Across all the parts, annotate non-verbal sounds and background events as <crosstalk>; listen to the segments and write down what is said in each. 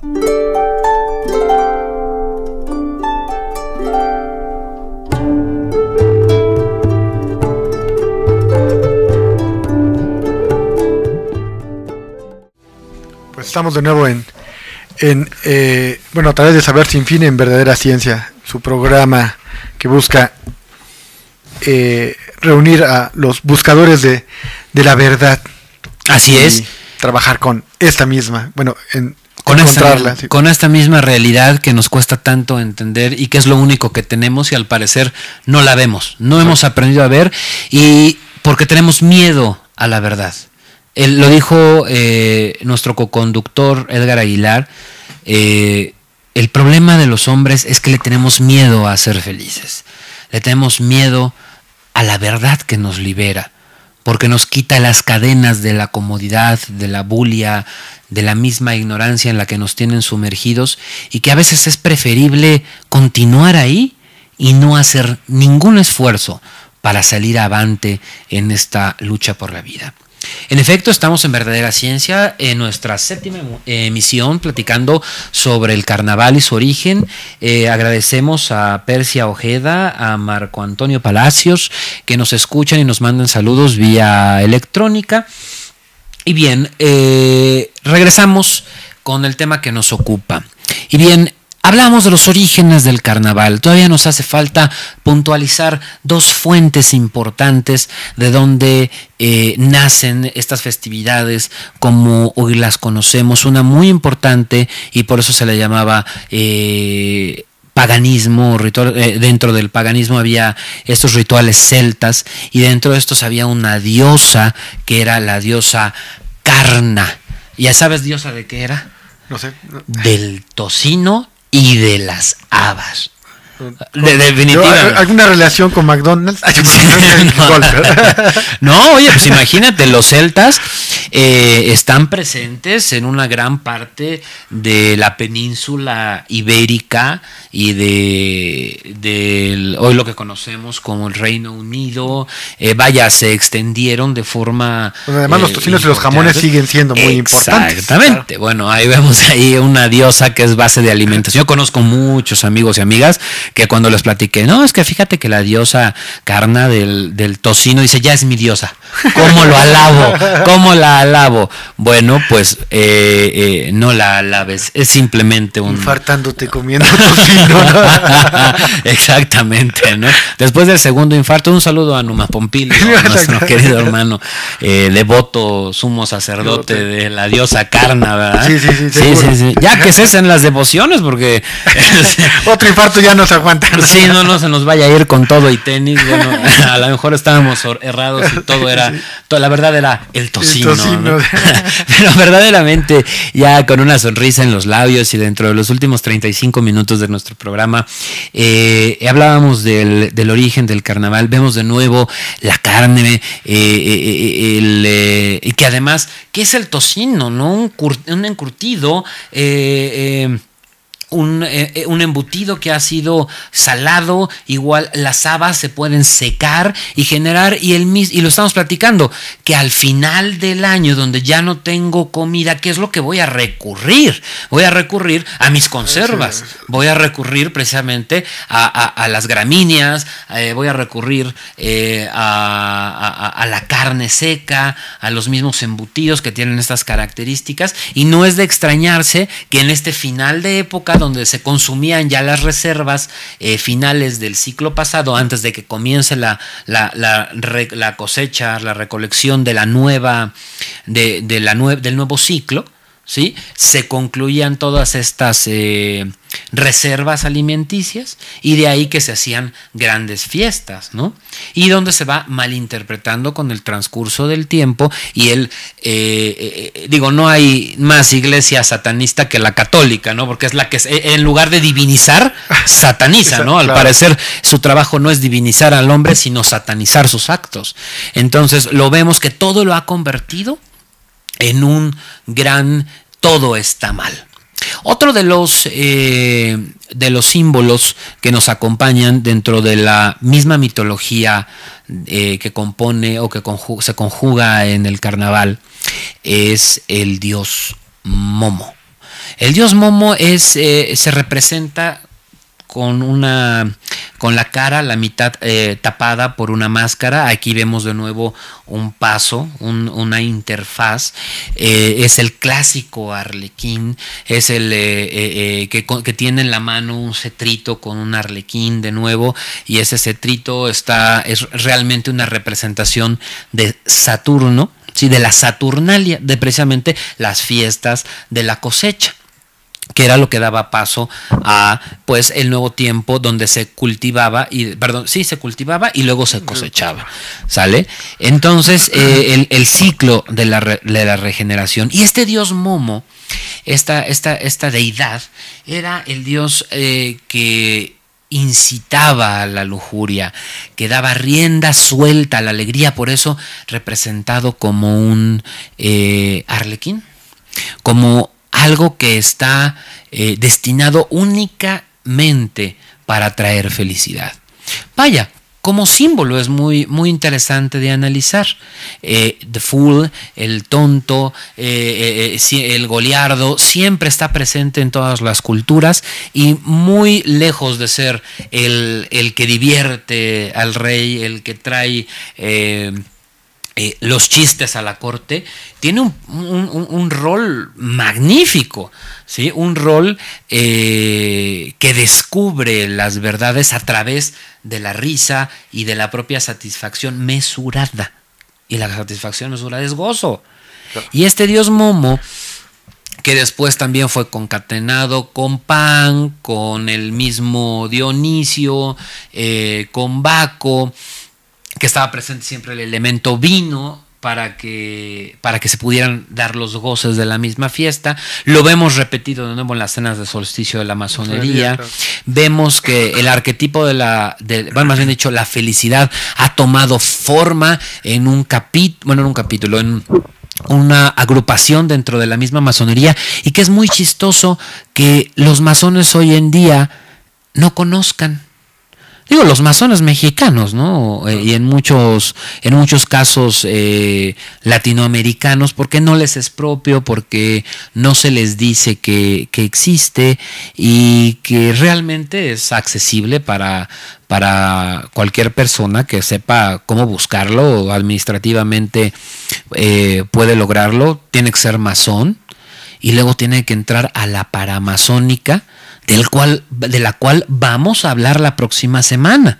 Pues estamos de nuevo en, eh, bueno, a través de Saber Sin Fin en Verdadera Ciencia, su programa que busca eh, reunir a los buscadores de, la verdad. Así es. Trabajar con esta misma, bueno, en, con esta, misma realidad que nos cuesta tanto entender y que es lo único que tenemos y al parecer no la vemos, no hemos aprendido a ver y porque tenemos miedo a la verdad. lo dijo nuestro eh, nuestro coconductor Edgar Aguilar, eh, el problema de los hombres es que le tenemos miedo a ser felices, le tenemos miedo a la verdad que nos libera porque nos quita las cadenas de la comodidad, de la bulia, de la misma ignorancia en la que nos tienen sumergidos y que a veces es preferible continuar ahí y no hacer ningún esfuerzo para salir avante en esta lucha por la vida. En efecto, estamos en Verdadera Ciencia, en nuestra séptima eh, emisión, platicando sobre el carnaval y su origen. Eh, agradecemos a Persia Ojeda, a Marco Antonio Palacios, que nos escuchan y nos mandan saludos vía electrónica. Y bien, eh, regresamos con el tema que nos ocupa. Y bien, Hablamos de los orígenes del carnaval. Todavía nos hace falta puntualizar dos fuentes importantes de donde eh, nacen estas festividades como hoy las conocemos. Una muy importante y por eso se le llamaba... Eh, paganismo, eh, dentro del paganismo había estos rituales celtas y dentro de estos había una diosa que era la diosa Carna. ¿Ya sabes diosa de qué era? No sé. Del tocino, y de las habas. De, definitiva. ¿Alguna relación con McDonald's? <laughs> <laughs> <laughs> no. oye, pues imagínate, los celtas eh, están presentes en una gran parte de la península ibérica y de, hoy lo que conocemos como el Reino Unido. Eh, vaya, se extendieron de forma. Pues además, los eh, tocinos y los jamones siguen siendo muy importantes. Exactamente. Bueno, ahí vemos ahí una diosa que es base de alimentación. Yo conozco muchos amigos y amigas que cuando les platiqué, no, es que fíjate que la diosa carna del, tocino dice, ya es mi diosa. ¿Cómo lo alabo? ¿Cómo la alabo? Bueno, pues eh, eh, no la alabes, es simplemente un... Infartándote comiendo tocino. <laughs> Exactamente, ¿no? Después del segundo infarto, un saludo a Numa Pompilio, <laughs> nuestro querido hermano, eh, devoto, sumo sacerdote de la diosa carna, ¿verdad? Sí, sí, sí. Ya que cesen las devociones, porque... <laughs> Otro infarto ya no se pues sí, no, no se nos vaya a ir con todo y tenis. Bueno, a lo mejor estábamos errados y todo era, la verdad era el tocino. <laughs> Pero verdaderamente, ya con una sonrisa en los labios y dentro de los últimos 35 minutos de nuestro programa, eh, hablábamos del, origen del carnaval. Vemos de nuevo la carne, eh, eh el, eh, que además, ¿qué es el tocino? ¿No? Un, un encurtido. eh, eh, eh, un, embutido que ha sido salado, igual las habas se pueden secar y generar, y, el, y lo estamos platicando, que al final del año donde ya no tengo comida, ¿qué es lo que voy a recurrir? Voy a recurrir a mis conservas, voy a recurrir precisamente a, las gramíneas, eh, voy a recurrir a, a la carne seca, a los mismos embutidos que tienen estas características, y no es de extrañarse que en este final de época, donde se consumían ya las reservas eh, finales del ciclo pasado, antes de que comience la, la, la, cosecha, la recolección de la nueva, de, la del nuevo ciclo, ¿sí? se concluían todas estas... Eh, reservas alimenticias y de ahí que se hacían grandes fiestas, ¿no? Y donde se va malinterpretando con el transcurso del tiempo y el, eh, eh, eh, digo, no hay más iglesia satanista que la católica, ¿no? Porque es la que, en lugar de divinizar, <laughs> sataniza, ¿no? Al parecer su trabajo no es divinizar al hombre, sino satanizar sus actos. Entonces lo vemos que todo lo ha convertido en un gran todo está mal. Otro de los, eh, de los símbolos que nos acompañan dentro de la misma mitología eh, que compone o que se conjuga en el carnaval es el dios Momo. El dios Momo es, eh, se representa con una con la cara la mitad eh, tapada por una máscara. Aquí vemos de nuevo un paso, una interfaz. Eh, es el clásico arlequín, es el eh, que, que, tiene en la mano un cetrito con un arlequín de nuevo y ese cetrito está es realmente una representación de Saturno. Sí, de la Saturnalia, de precisamente las fiestas de la cosecha que era lo que daba paso a pues el nuevo tiempo donde se cultivaba y perdón sí se cultivaba y luego se cosechaba sale entonces eh, el, ciclo de la, de la, regeneración y este dios momo esta, esta, esta deidad era el dios eh, que incitaba a la lujuria, que daba rienda suelta a la alegría, por eso representado como un eh, arlequín, como algo que está eh, destinado únicamente para traer felicidad. Vaya, como símbolo es muy, muy interesante de analizar. Eh, the Fool, el tonto, eh, el goliardo, siempre está presente en todas las culturas y muy lejos de ser el, el que divierte al rey, el que trae eh, los chistes a la corte, tiene un, rol magnífico, ¿sí? un rol eh, que descubre las verdades a través de la risa y de la propia satisfacción mesurada. Y la satisfacción mesurada es gozo. Y este dios Momo, que después también fue concatenado con Pan, con el mismo Dionisio, eh, con Baco, que estaba presente siempre el elemento vino para que, para que se pudieran dar los goces de la misma fiesta. Lo vemos repetido de nuevo en las cenas de solsticio de la masonería. Vemos que el arquetipo de la, más bien dicho, la felicidad ha tomado forma en un bueno, en un capítulo, en una agrupación dentro de la misma masonería y que es muy chistoso que los masones hoy en día no conozcan digo, los masones mexicanos, ¿no? Eh, y en muchos, en muchos casos eh, latinoamericanos, porque no les es propio, porque no se les dice que, existe y que realmente es accesible para, cualquier persona que sepa cómo buscarlo o administrativamente eh, puede lograrlo, tiene que ser masón y luego tiene que entrar a la paramasónica cual, de la cual vamos a hablar la próxima semana.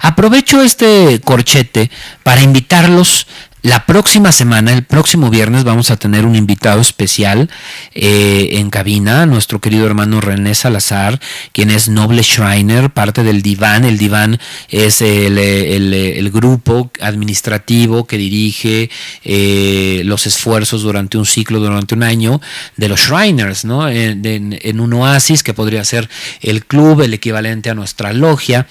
Aprovecho este corchete para invitarlos la próxima semana, el próximo viernes, vamos a tener un invitado especial eh, en cabina, nuestro querido hermano René Salazar, quien es Noble Shriner, parte del Diván. El Diván es el, grupo administrativo que dirige eh, los esfuerzos durante un ciclo, durante un año, de los Shriners, ¿no? en un oasis que podría ser el club, el equivalente a nuestra logia.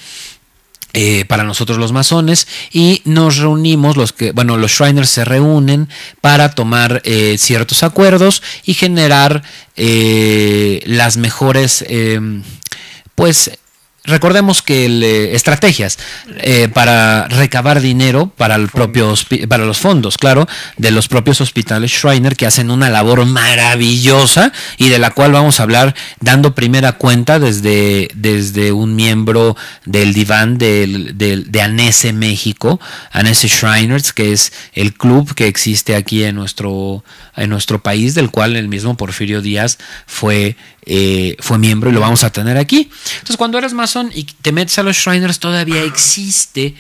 Eh, para nosotros los masones y nos reunimos los que bueno los Shriners se reúnen para tomar eh, ciertos acuerdos y generar eh, las mejores em, pues Recordemos que eh, estrategias eh, para recabar dinero para, el propio para los fondos, claro, de los propios hospitales Shriner que hacen una labor maravillosa y de la cual vamos a hablar dando primera cuenta desde, desde un miembro del diván del, de Anese México, Anese Shriners, que es el club que existe aquí en nuestro, en nuestro país, del cual el mismo Porfirio Díaz fue, eh, fue miembro y lo vamos a tener aquí. Entonces, cuando eres más y te metes a los Shriners, todavía ah. existe.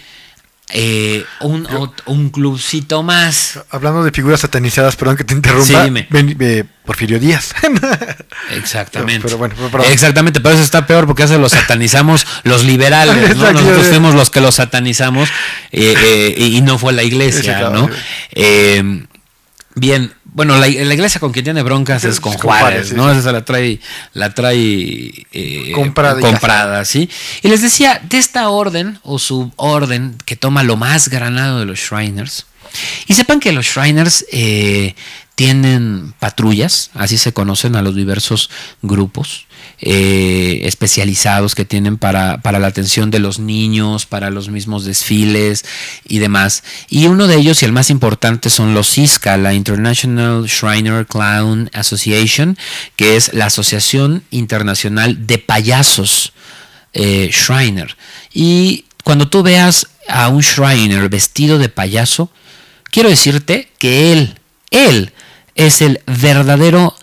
Eh, un, clubcito más. Hablando de figuras satanizadas, perdón que te interrumpa. Sí, Porfirio Díaz. <laughs> Exactamente. Pero, bueno, Exactamente, pero eso está peor porque hace los satanizamos los liberales, Nosotros fuimos los que los satanizamos eh, eh, y no fue la iglesia, ¿no? bien, bueno, la, iglesia con quien tiene broncas es con, Juárez, ¿no? Esa la trae, la trae eh, comprada, comprada ¿sí? Y les decía, de esta orden o suborden que toma lo más granado de los Shriners, y sepan que los Shriners eh, tienen patrullas, así se conocen a los diversos grupos. Eh, especializados que tienen para, la atención de los niños, para los mismos desfiles y demás. Y uno de ellos, y el más importante, son los ISCA, la International Shriner Clown Association, que es la Asociación Internacional de Payasos eh, Shriner. Y cuando tú veas a un Shriner vestido de payaso, quiero decirte que él, él, es el verdadero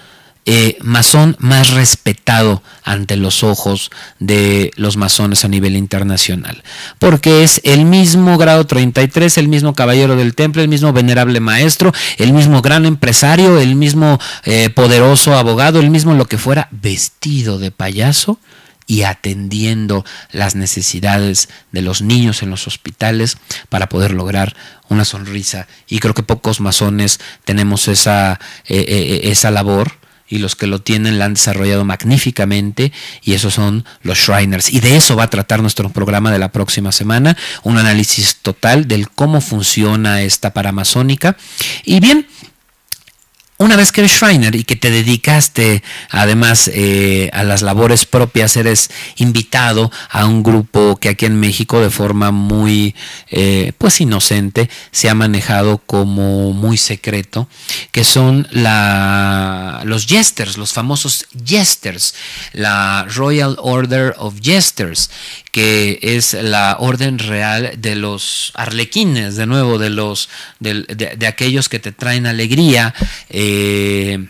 eh, masón más respetado ante los ojos de los masones a nivel internacional, porque es el mismo grado 33, el mismo caballero del templo, el mismo venerable maestro, el mismo gran empresario, el mismo eh, poderoso abogado, el mismo lo que fuera, vestido de payaso y atendiendo las necesidades de los niños en los hospitales para poder lograr una sonrisa. Y creo que pocos masones tenemos esa, eh, eh, esa labor y los que lo tienen la han desarrollado magníficamente y esos son los Shriners. Y de eso va a tratar nuestro programa de la próxima semana, un análisis total del cómo funciona esta Paramazónica. Y bien, una vez que eres Shriner y que te dedicaste además eh, a las labores propias, eres invitado a un grupo que aquí en México de forma muy eh, pues inocente se ha manejado como muy secreto, que son la, los jesters, los famosos jesters, la Royal Order of Jesters, que es la orden real de los arlequines, de nuevo, de, los, de, aquellos que te traen alegría. Eh, eh,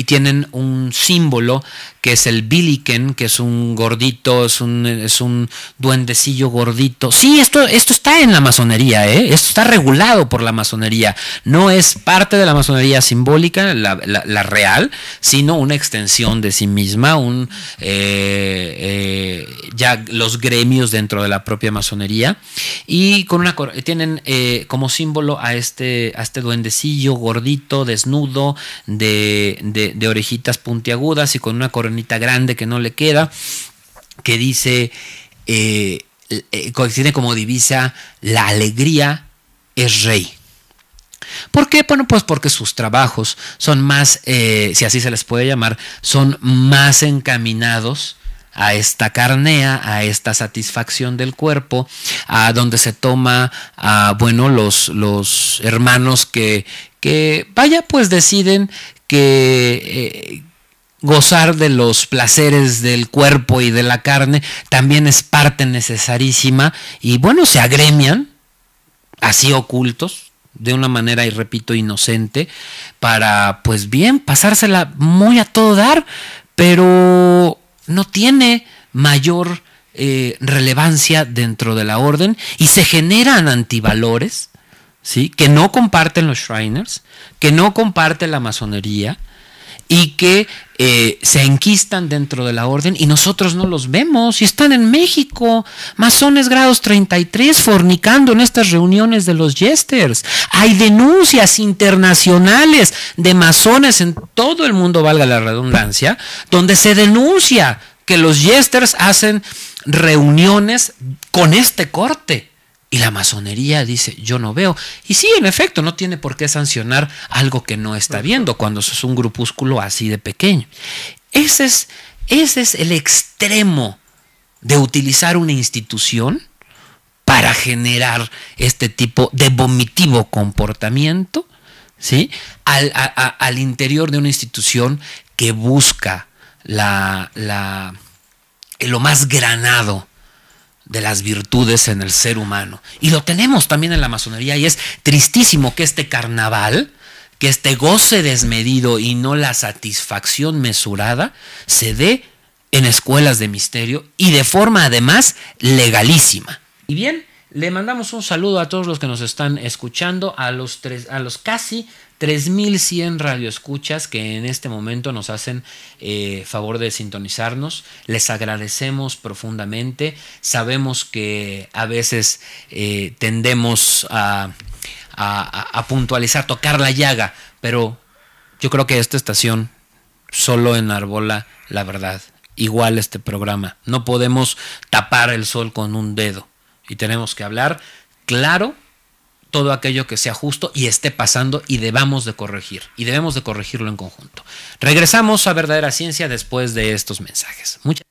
y tienen un símbolo que es el biliken, que es un gordito, es un, es un duendecillo gordito. Sí, esto, esto está en la masonería, ¿eh? esto está regulado por la masonería. No es parte de la masonería simbólica, la, real, sino una extensión de sí misma, un, eh, eh, ya los gremios dentro de la propia masonería. Y con una, tienen eh, como símbolo a este, a este duendecillo gordito, desnudo, de de, orejitas puntiagudas y con una coronita grande que no le queda, que dice, tiene eh, eh, como divisa, la alegría es rey. ¿Por qué? Bueno, pues porque sus trabajos son más, eh, si así se les puede llamar, son más encaminados a esta carnea, a esta satisfacción del cuerpo, a donde se toma, a, bueno, los, los hermanos que, que, vaya, pues deciden que eh, gozar de los placeres del cuerpo y de la carne también es parte necesarísima y bueno, se agremian así ocultos de una manera y repito inocente para pues bien pasársela muy a todo dar pero no tiene mayor eh, relevancia dentro de la orden y se generan antivalores ¿sí? que no comparten los Shriners, que no comparten la masonería y que eh, se enquistan dentro de la orden y nosotros no los vemos y están en México, masones grados 33 fornicando en estas reuniones de los jesters. Hay denuncias internacionales de masones en todo el mundo, valga la redundancia, donde se denuncia que los jesters hacen reuniones con este corte y la masonería dice, yo no veo. Y sí, en efecto, no tiene por qué sancionar algo que no está viendo cuando es un grupúsculo así de pequeño. Ese es, ese es el extremo de utilizar una institución para generar este tipo de vomitivo comportamiento ¿sí? al, interior de una institución que busca la, lo más granado de las virtudes en el ser humano. Y lo tenemos también en la masonería y es tristísimo que este carnaval, que este goce desmedido y no la satisfacción mesurada se dé en escuelas de misterio y de forma además legalísima. Y bien, le mandamos un saludo a todos los que nos están escuchando, a los, tres, a los casi 3.100 radioescuchas que en este momento nos hacen eh, favor de sintonizarnos. Les agradecemos profundamente. Sabemos que a veces eh, tendemos a, a puntualizar, tocar la llaga, pero yo creo que esta estación solo enarbola la verdad. Igual este programa. No podemos tapar el sol con un dedo y tenemos que hablar claro todo aquello que sea justo y esté pasando y debamos de corregir y debemos de corregirlo en conjunto. Regresamos a verdadera ciencia después de estos mensajes. Muchas